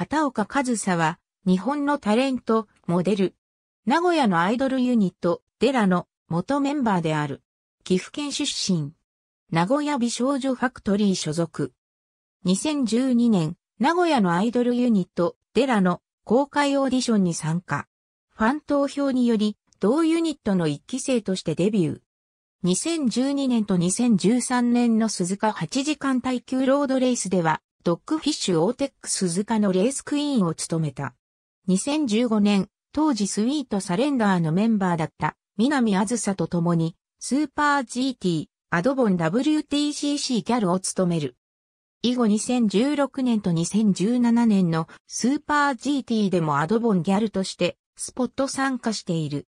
片岡和沙は、日本のタレント、モデル。名古屋のアイドルユニット、デラの元メンバーである。岐阜県出身。名古屋美少女ファクトリー所属。2012年、名古屋のアイドルユニット、デラの公開オーディションに参加。ファン投票により、同ユニットの一期生としてデビュー。2012年と2013年の鈴鹿8時間耐久ロードレースでは、ドッグフィッシュオーテック鈴鹿のレースクイーンを務めた。2015年、当時スイートサレンダーのメンバーだった南あずさと共にスーパー GT、アドボン WTCC ギャルを務める。以後2016年と2017年のスーパー GT でもアドボンギャルとしてスポット参加している。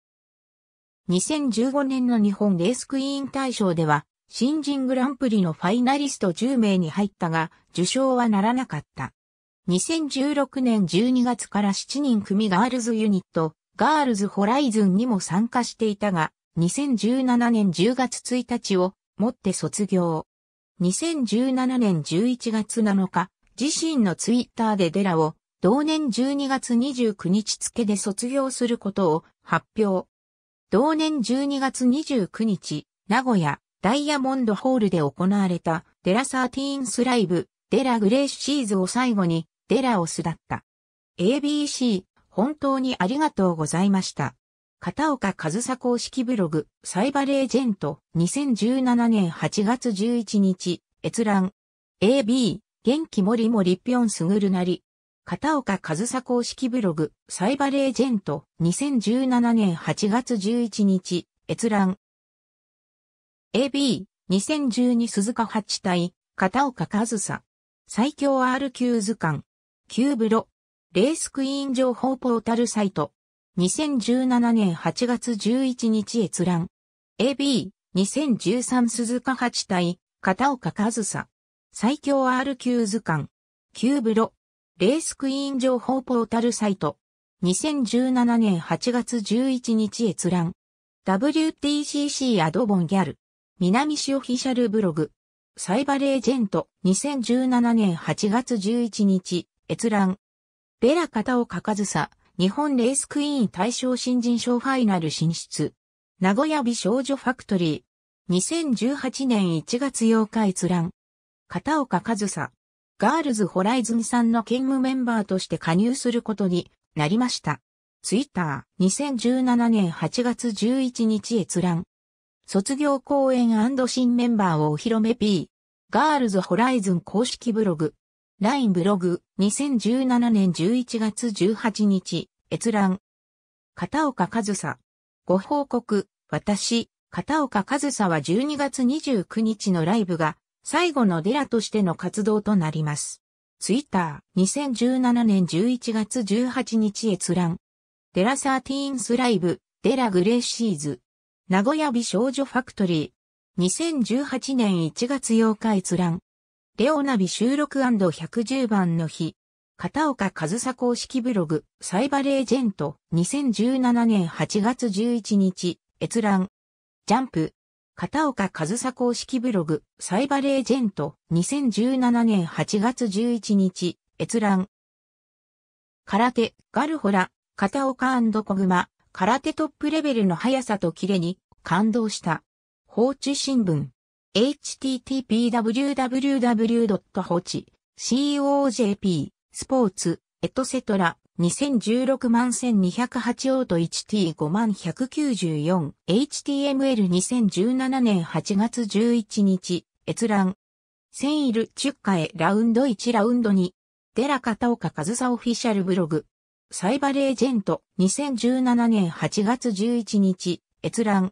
2015年の日本レースクイーン大賞では新人グランプリのファイナリスト10名に入ったが、受賞はならなかった。2016年12月から7人組ガールズユニット、ガールズホライズンにも参加していたが、2017年10月1日をもって卒業。2017年11月7日、自身のツイッターでデラを同年12月29日付で卒業することを発表。同年12月29日、名古屋、ダイヤモンドホールで行われたデラサーティーンスライブ、デラグレイシーズを最後にデラオスだった。ABC、本当にありがとうございました。片岡和佐公式ブログ、サイバレージェント、2017年8月11日、閲覧。AB、元気もりもりぴょんすぐるなり。片岡和佐公式ブログ、サイバレージェント、2017年8月11日、閲覧。AB、2012鈴鹿八対、片岡和沙。最強 R 級図鑑。旧ブロ。レースクイーン情報ポータルサイト。2017年8月11日閲覧。AB、2013鈴鹿八対、片岡和沙。最強 R 級図鑑。旧ブロ。レースクイーン情報ポータルサイト。2017年8月11日閲覧。WTCC アドボンギャル。南市オフィシャルブログ。サイバレージェント2017年8月11日、閲覧。ベラ片岡和サ、日本レースクイーン大賞新人賞ファイナル進出。名古屋美少女ファクトリー。2018年1月8日閲覧。片岡和サ。ガールズホライズンさんの兼務メンバーとして加入することになりました。ツイッター2017年8月11日閲覧。卒業公演新メンバーをお披露目 P、ガールズホライズン公式ブログ、LINE ブログ、2017年11月18日、閲覧。片岡和沙。ご報告、私、片岡和沙は12月29日のライブが、最後のデラとしての活動となります。ツイッター、2017年11月18日閲覧。デラ13スライブ、デラグレイシーズ。名古屋美少女ファクトリー。2018年1月8日閲覧。レオナビ収録 &110 番の日。片岡和沙公式ブログ、サイバレージェント、2017年8月11日、閲覧。ジャンプ。片岡和沙公式ブログ、サイバレージェント、2017年8月11日、閲覧。空手、ガルホラ、片岡小熊、空手トップレベルの速さとキレに感動した。放置新聞 http://www.hochi.cojp スポーツ、エトセトラ、2016万1208オート 1T5 万 194HTML 2017年8月11日、閲覧。センイルチュッカへラウンド1ラウンド2。デラ片岡和沙オフィシャルブログ。サイバレージェント、2017年8月11日、閲覧。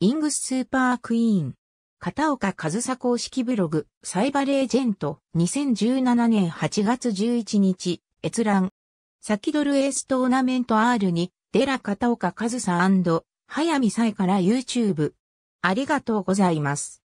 イングススーパークイーン。片岡和沙公式ブログ、サイバレージェント、2017年8月11日、閲覧。先ドルエーストーナメント R に、デラ片岡和沙早見沙絵から YouTube。ありがとうございます。